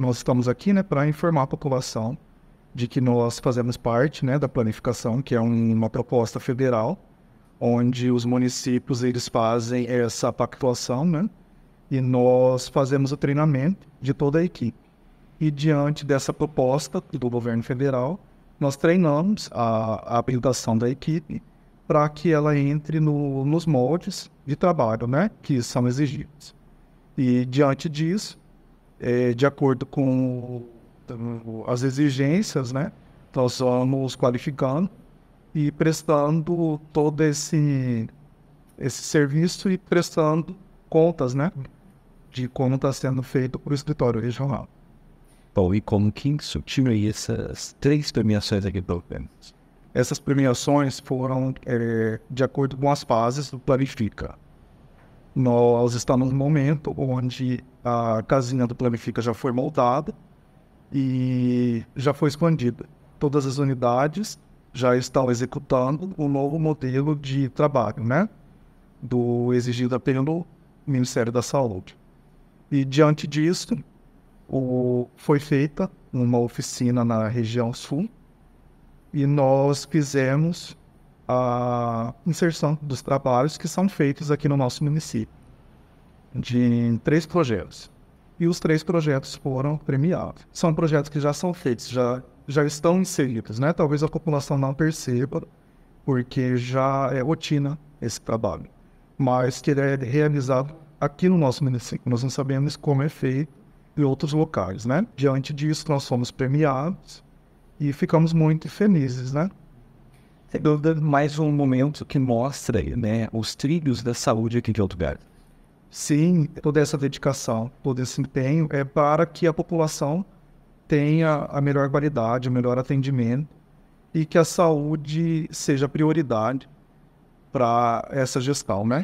nós estamos aqui né, para informar a população de que nós fazemos parte né, da planificação, que é um, uma proposta federal, onde os municípios eles fazem essa pactuação, né? E nós fazemos o treinamento de toda a equipe. E diante dessa proposta do governo federal, nós treinamos a, a habilitação da equipe para que ela entre no, nos moldes de trabalho, né? Que são exigidos. E diante disso, é, de acordo com as exigências, né? Nós vamos qualificando e prestando todo esse, esse serviço e prestando contas, né? De como está sendo feito o escritório regional. Bom, e como que surtiram essas três premiações aqui do Essas premiações foram é, de acordo com as fases do Planifica. Nós estamos num momento onde a casinha do Planifica já foi moldada e já foi expandida. Todas as unidades já estão executando o um novo modelo de trabalho, né? Do exigido pelo Ministério da Saúde. E diante disso, o, foi feita uma oficina na região sul e nós fizemos a inserção dos trabalhos que são feitos aqui no nosso município, de três projetos. E os três projetos foram premiados. São projetos que já são feitos, já, já estão inseridos, né? Talvez a população não perceba, porque já é rotina esse trabalho, mas que ele é realizado aqui no nosso município. Nós não sabemos como é feito em outros locais, né? Diante disso, nós fomos premiados e ficamos muito felizes, né? Sem dúvida, mais um momento que mostra né, os trilhos da saúde aqui de Alto Sim, toda essa dedicação, todo esse empenho é para que a população tenha a melhor qualidade, o melhor atendimento e que a saúde seja prioridade para essa gestão, né?